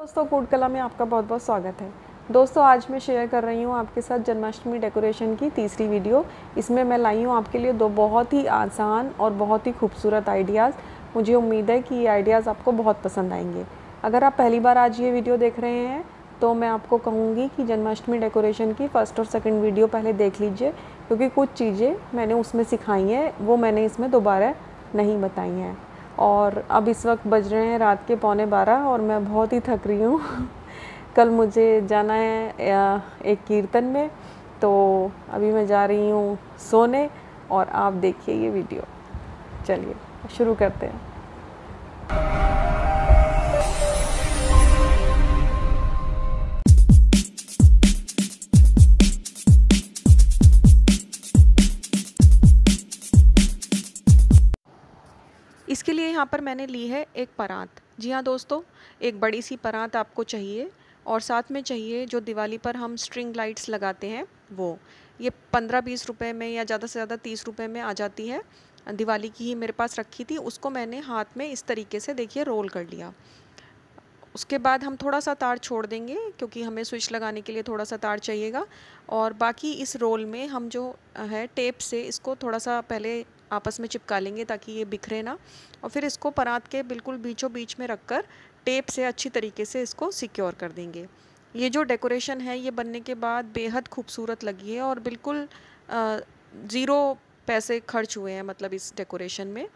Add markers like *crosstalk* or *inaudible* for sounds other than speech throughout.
दोस्तों कूट कला में आपका बहुत बहुत स्वागत है दोस्तों आज मैं शेयर कर रही हूँ आपके साथ जन्माष्टमी डेकोरेशन की तीसरी वीडियो इसमें मैं लाई हूँ आपके लिए दो बहुत ही आसान और बहुत ही खूबसूरत आइडियाज़ मुझे उम्मीद है कि ये आइडियाज़ आपको बहुत पसंद आएंगे अगर आप पहली बार आज ये वीडियो देख रहे हैं तो मैं आपको कहूँगी कि जन्माष्टमी डेकोरेशन की फ़र्स्ट और सेकेंड वीडियो पहले देख लीजिए क्योंकि कुछ चीज़ें मैंने उसमें सिखाई हैं वो मैंने इसमें दोबारा नहीं बताई हैं और अब इस वक्त बज रहे हैं रात के पौने बारह और मैं बहुत ही थक रही हूँ *laughs* कल मुझे जाना है एक कीर्तन में तो अभी मैं जा रही हूँ सोने और आप देखिए ये वीडियो चलिए शुरू करते हैं इसके लिए यहाँ पर मैंने ली है एक परात जी हाँ दोस्तों एक बड़ी सी परात आपको चाहिए और साथ में चाहिए जो दिवाली पर हम स्ट्रिंग लाइट्स लगाते हैं वो ये पंद्रह बीस रुपये में या ज़्यादा से ज़्यादा तीस रुपये में आ जाती है दिवाली की ही मेरे पास रखी थी उसको मैंने हाथ में इस तरीके से देखिए रोल कर लिया उसके बाद हम थोड़ा सा तार छोड़ देंगे क्योंकि हमें स्विच लगाने के लिए थोड़ा सा तार चाहिएगा और बाकी इस रोल में हम जो है टेप से इसको थोड़ा सा पहले आपस में चिपका लेंगे ताकि ये बिखरे ना और फिर इसको परात के बिल्कुल बीचों बीच में रख कर टेप से अच्छी तरीके से इसको सिक्योर कर देंगे ये जो डेकोरेशन है ये बनने के बाद बेहद खूबसूरत लगी है और बिल्कुल ज़ीरो पैसे खर्च हुए हैं मतलब इस डेकोरेशन में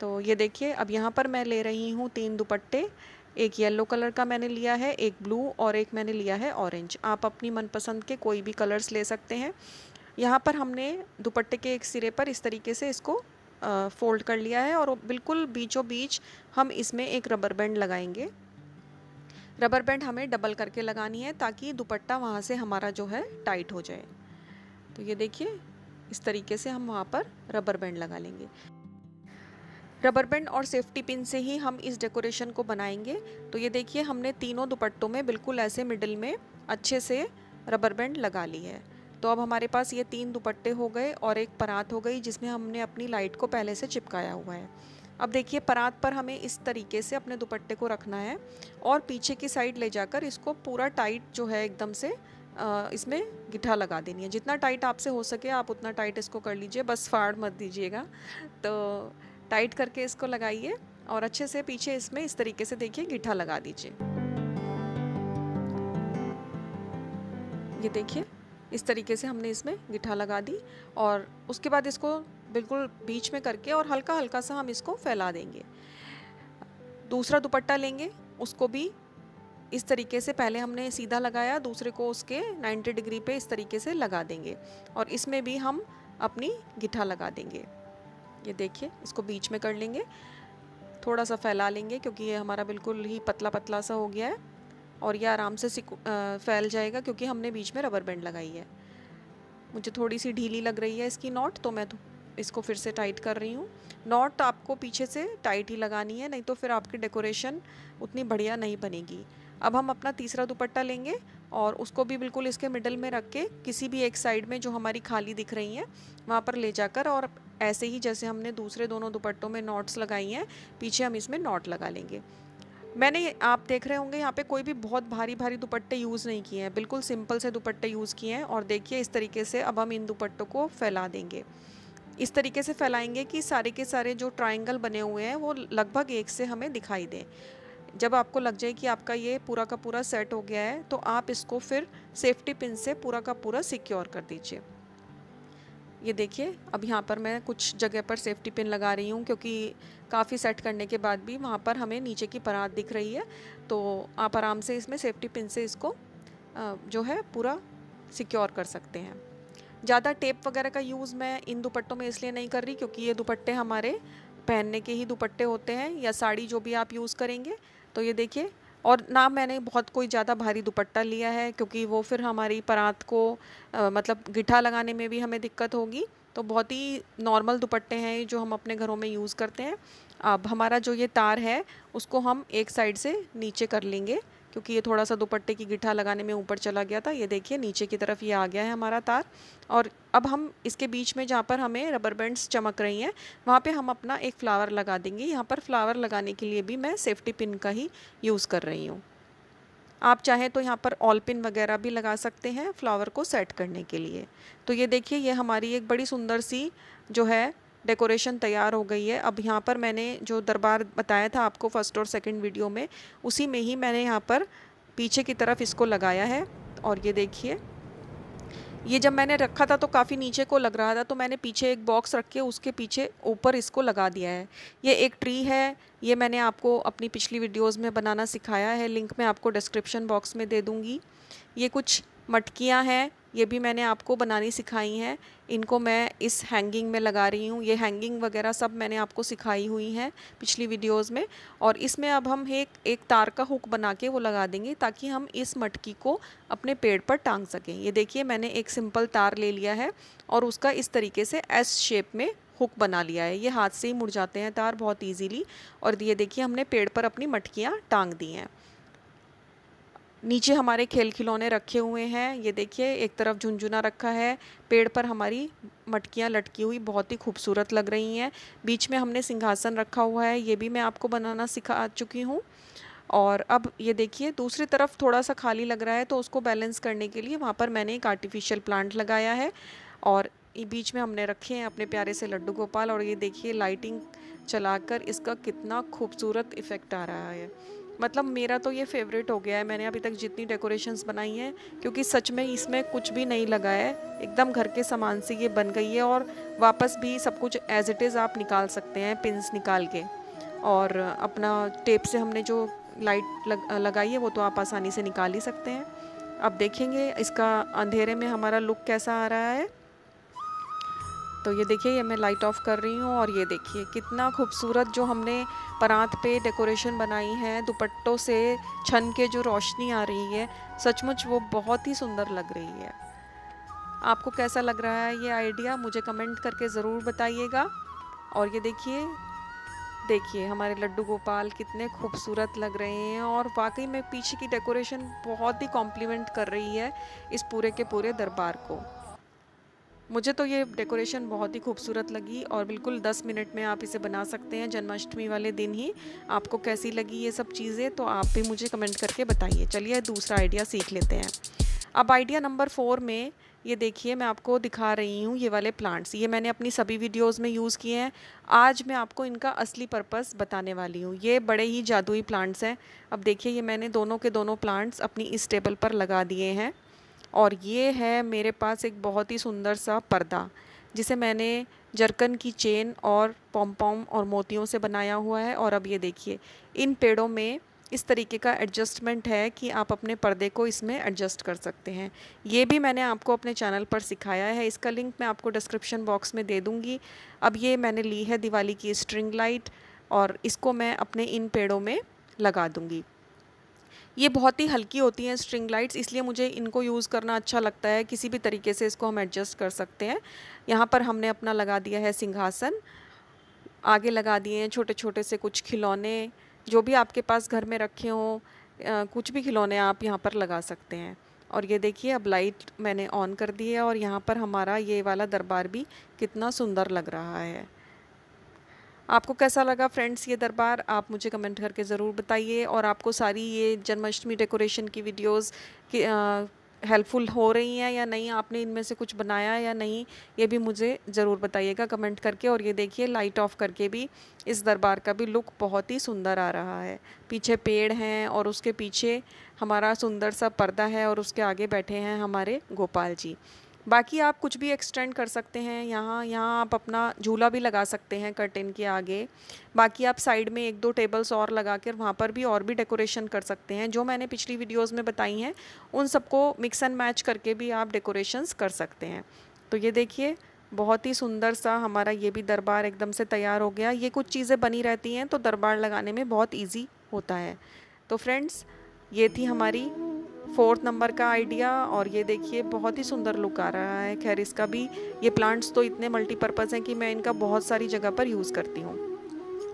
तो ये देखिए अब यहाँ पर मैं ले रही हूँ तीन दुपट्टे एक येलो कलर का मैंने लिया है एक ब्लू और एक मैंने लिया है ऑरेंज आप अपनी मनपसंद के कोई भी कलर्स ले सकते हैं यहाँ पर हमने दुपट्टे के एक सिरे पर इस तरीके से इसको फोल्ड कर लिया है और बिल्कुल बीचों बीच हम इसमें एक रबर बैंड लगाएंगे रबर बैंड हमें डबल करके लगानी है ताकि दुपट्टा वहाँ से हमारा जो है टाइट हो जाए तो ये देखिए इस तरीके से हम वहाँ पर रबर बैंड लगा लेंगे रबर बैंड और सेफ्टी पिन से ही हम इस डेकोरेशन को बनाएंगे तो ये देखिए हमने तीनों दुपट्टों में बिल्कुल ऐसे मिडल में अच्छे से रबर बैंड लगा ली है तो अब हमारे पास ये तीन दुपट्टे हो गए और एक परात हो गई जिसमें हमने अपनी लाइट को पहले से चिपकाया हुआ है अब देखिए परात पर हमें इस तरीके से अपने दुपट्टे को रखना है और पीछे की साइड ले जाकर इसको पूरा टाइट जो है एकदम से इसमें गिठा लगा देनी है जितना टाइट आपसे हो सके आप उतना टाइट इसको कर लीजिए बस फाड़ मत दीजिएगा तो टाइट करके इसको लगाइए और अच्छे से पीछे इसमें इस तरीके से देखिए गिठा लगा दीजिए ये देखिए इस तरीके से हमने इसमें गिठा लगा दी और उसके बाद इसको बिल्कुल बीच में करके और हल्का हल्का सा हम इसको फैला देंगे दूसरा दुपट्टा लेंगे उसको भी इस तरीके से पहले हमने सीधा लगाया दूसरे को उसके 90 डिग्री पे इस तरीके से लगा देंगे और इसमें भी हम अपनी गिठा लगा देंगे ये देखिए इसको बीच में कर लेंगे थोड़ा सा फैला लेंगे क्योंकि ये हमारा बिल्कुल ही पतला पतला सा हो गया है और ये आराम से फैल जाएगा क्योंकि हमने बीच में रबर बैंड लगाई है मुझे थोड़ी सी ढीली लग रही है इसकी नॉट तो मैं तो इसको फिर से टाइट कर रही हूँ नॉट आपको पीछे से टाइट ही लगानी है नहीं तो फिर आपकी डेकोरेशन उतनी बढ़िया नहीं बनेगी अब हम अपना तीसरा दुपट्टा लेंगे और उसको भी बिल्कुल इसके मिडल में रख के किसी भी एक साइड में जो हमारी खाली दिख रही है वहाँ पर ले जाकर और ऐसे ही जैसे हमने दूसरे दोनों दुपट्टों में नॉट्स लगाई हैं पीछे हम इसमें नॉट लगा लेंगे मैंने आप देख रहे होंगे यहाँ पे कोई भी बहुत भारी भारी दुपट्टे यूज़ नहीं किए हैं बिल्कुल सिंपल से दुपट्टे यूज़ किए हैं और देखिए इस तरीके से अब हम इन दुपट्टों को फैला देंगे इस तरीके से फैलाएंगे कि सारे के सारे जो ट्राइंगल बने हुए हैं वो लगभग एक से हमें दिखाई दें जब आपको लग जाए कि आपका ये पूरा का पूरा सेट हो गया है तो आप इसको फिर सेफ्टी पिन से पूरा का पूरा सिक्योर कर दीजिए ये देखिए अब यहाँ पर मैं कुछ जगह पर सेफ्टी पिन लगा रही हूँ क्योंकि काफ़ी सेट करने के बाद भी वहाँ पर हमें नीचे की परात दिख रही है तो आप आराम से इसमें सेफ्टी पिन से इसको जो है पूरा सिक्योर कर सकते हैं ज़्यादा टेप वगैरह का यूज़ मैं इन दुपट्टों में इसलिए नहीं कर रही क्योंकि ये दुपट्टे हमारे पहनने के ही दुपट्टे होते हैं या साड़ी जो भी आप यूज़ करेंगे तो ये देखिए और ना मैंने बहुत कोई ज़्यादा भारी दुपट्टा लिया है क्योंकि वो फिर हमारी परात को आ, मतलब गिठा लगाने में भी हमें दिक्कत होगी तो बहुत ही नॉर्मल दुपट्टे हैं जो हम अपने घरों में यूज़ करते हैं अब हमारा जो ये तार है उसको हम एक साइड से नीचे कर लेंगे क्योंकि ये थोड़ा सा दुपट्टे की गिठा लगाने में ऊपर चला गया था ये देखिए नीचे की तरफ ये आ गया है हमारा तार और अब हम इसके बीच में जहाँ पर हमें रबर बैंड्स चमक रही हैं वहाँ पे हम अपना एक फ्लावर लगा देंगे यहाँ पर फ्लावर लगाने के लिए भी मैं सेफ्टी पिन का ही यूज़ कर रही हूँ आप चाहें तो यहाँ पर ऑल पिन वगैरह भी लगा सकते हैं फ्लावर को सेट करने के लिए तो ये देखिए ये हमारी एक बड़ी सुंदर सी जो है डेकोरेशन तैयार हो गई है अब यहाँ पर मैंने जो दरबार बताया था आपको फर्स्ट और सेकंड वीडियो में उसी में ही मैंने यहाँ पर पीछे की तरफ इसको लगाया है और ये देखिए ये जब मैंने रखा था तो काफ़ी नीचे को लग रहा था तो मैंने पीछे एक बॉक्स रख के उसके पीछे ऊपर इसको लगा दिया है ये एक ट्री है ये मैंने आपको अपनी पिछली वीडियोज़ में बनाना सिखाया है लिंक मैं आपको डिस्क्रिप्शन बॉक्स में दे दूँगी ये कुछ मटकियाँ हैं ये भी मैंने आपको बनानी सिखाई हैं इनको मैं इस हैंगिंग में लगा रही हूँ ये हैंगिंग वगैरह सब मैंने आपको सिखाई हुई हैं पिछली वीडियोस में और इसमें अब हम एक एक तार का हुक बना के वो लगा देंगे ताकि हम इस मटकी को अपने पेड़ पर टांग सकें ये देखिए मैंने एक सिंपल तार ले लिया है और उसका इस तरीके से एस शेप में हुक बना लिया है ये हाथ से ही मुड़ जाते हैं तार बहुत ईजीली और ये देखिए हमने पेड़ पर अपनी मटकियाँ टांग दी हैं नीचे हमारे खेल खिलौने रखे हुए हैं ये देखिए एक तरफ झुंझुना रखा है पेड़ पर हमारी मटकियाँ लटकी हुई बहुत ही खूबसूरत लग रही हैं बीच में हमने सिंहासन रखा हुआ है ये भी मैं आपको बनाना सिखा चुकी हूँ और अब ये देखिए दूसरी तरफ थोड़ा सा खाली लग रहा है तो उसको बैलेंस करने के लिए वहाँ पर मैंने एक आर्टिफिशियल प्लांट लगाया है और बीच में हमने रखे हैं अपने प्यारे से लड्डू गोपाल और ये देखिए लाइटिंग चलाकर इसका कितना खूबसूरत इफ़ेक्ट आ रहा है मतलब मेरा तो ये फेवरेट हो गया है मैंने अभी तक जितनी डेकोरेशंस बनाई हैं क्योंकि सच में इसमें कुछ भी नहीं लगा है एकदम घर के सामान से ये बन गई है और वापस भी सब कुछ एज इट इज़ आप निकाल सकते हैं पिंस निकाल के और अपना टेप से हमने जो लाइट लग, लगाई है वो तो आप आसानी से निकाल ही सकते हैं अब देखेंगे इसका अंधेरे में हमारा लुक कैसा आ रहा है तो ये देखिए ये मैं लाइट ऑफ कर रही हूँ और ये देखिए कितना खूबसूरत जो हमने परात पे डेकोरेशन बनाई है दुपट्टों से छन के जो रोशनी आ रही है सचमुच वो बहुत ही सुंदर लग रही है आपको कैसा लग रहा है ये आइडिया मुझे कमेंट करके ज़रूर बताइएगा और ये देखिए देखिए हमारे लड्डू गोपाल कितने खूबसूरत लग रहे हैं और वाकई में पीछे की डेकोरेशन बहुत ही कॉम्प्लीमेंट कर रही है इस पूरे के पूरे दरबार को मुझे तो ये डेकोरेशन बहुत ही खूबसूरत लगी और बिल्कुल 10 मिनट में आप इसे बना सकते हैं जन्माष्टमी वाले दिन ही आपको कैसी लगी ये सब चीज़ें तो आप भी मुझे कमेंट करके बताइए चलिए दूसरा आइडिया सीख लेते हैं अब आइडिया नंबर फोर में ये देखिए मैं आपको दिखा रही हूँ ये वाले प्लांट्स ये मैंने अपनी सभी वीडियोस में यूज़ किए हैं आज मैं आपको इनका असली पर्पस बताने वाली हूँ ये बड़े ही जादुई प्लांट्स हैं अब देखिए ये मैंने दोनों के दोनों प्लांट्स अपनी इस टेबल पर लगा दिए हैं और ये है मेरे पास एक बहुत ही सुंदर सा पर्दा जिसे मैंने जरकन की चेन और पॉम और मोतियों से बनाया हुआ है और अब ये देखिए इन पेड़ों में इस तरीके का एडजस्टमेंट है कि आप अपने पर्दे को इसमें एडजस्ट कर सकते हैं ये भी मैंने आपको अपने चैनल पर सिखाया है इसका लिंक मैं आपको डिस्क्रिप्शन बॉक्स में दे दूँगी अब ये मैंने ली है दिवाली की स्ट्रिंग लाइट और इसको मैं अपने इन पेड़ों में लगा दूँगी ये बहुत ही हल्की होती हैं स्ट्रिंग लाइट्स इसलिए मुझे इनको यूज़ करना अच्छा लगता है किसी भी तरीके से इसको हम एडजस्ट कर सकते हैं यहाँ पर हमने अपना लगा दिया है सिंहासन आगे लगा दिए हैं छोटे छोटे से कुछ खिलौने जो भी आपके पास घर में रखे हों कुछ भी खिलौने आप यहाँ पर लगा सकते हैं और ये देखिए अब लाइट मैंने ऑन कर दी है और यहाँ पर हमारा ये वाला दरबार भी कितना सुंदर लग रहा है आपको कैसा लगा फ्रेंड्स ये दरबार आप मुझे कमेंट करके ज़रूर बताइए और आपको सारी ये जन्माष्टमी डेकोरेशन की वीडियोस की हेल्पफुल हो रही हैं या नहीं आपने इनमें से कुछ बनाया या नहीं ये भी मुझे ज़रूर बताइएगा कमेंट करके और ये देखिए लाइट ऑफ करके भी इस दरबार का भी लुक बहुत ही सुंदर आ रहा है पीछे पेड़ हैं और उसके पीछे हमारा सुंदर सा पर्दा है और उसके आगे बैठे हैं हमारे गोपाल जी बाकी आप कुछ भी एक्सटेंड कर सकते हैं यहाँ यहाँ आप अपना झूला भी लगा सकते हैं कर्टेन के आगे बाकी आप साइड में एक दो टेबल्स और लगा कर वहाँ पर भी और भी डेकोरेशन कर सकते हैं जो मैंने पिछली वीडियोस में बताई हैं उन सबको मिक्स एंड मैच करके भी आप डेकोरेशंस कर सकते हैं तो ये देखिए बहुत ही सुंदर सा हमारा ये भी दरबार एकदम से तैयार हो गया ये कुछ चीज़ें बनी रहती हैं तो दरबार लगाने में बहुत ईजी होता है तो फ्रेंड्स ये थी हमारी फोर्थ नंबर का आइडिया और ये देखिए बहुत ही सुंदर लुक आ रहा है खैर इसका भी ये प्लांट्स तो इतने मल्टीपर्पज़ हैं कि मैं इनका बहुत सारी जगह पर यूज़ करती हूँ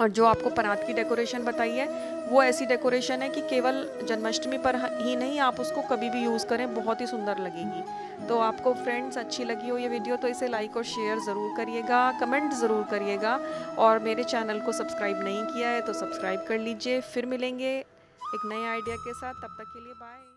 और जो आपको परात की डेकोरेशन बताई है वो ऐसी डेकोरेशन है कि केवल जन्माष्टमी पर ही नहीं आप उसको कभी भी यूज़ करें बहुत ही सुंदर लगेगी तो आपको फ्रेंड्स अच्छी लगी हो ये वीडियो तो इसे लाइक और शेयर ज़रूर करिएगा कमेंट ज़रूर करिएगा और मेरे चैनल को सब्सक्राइब नहीं किया है तो सब्सक्राइब कर लीजिए फिर मिलेंगे एक नए आइडिया के साथ तब तक के लिए बाय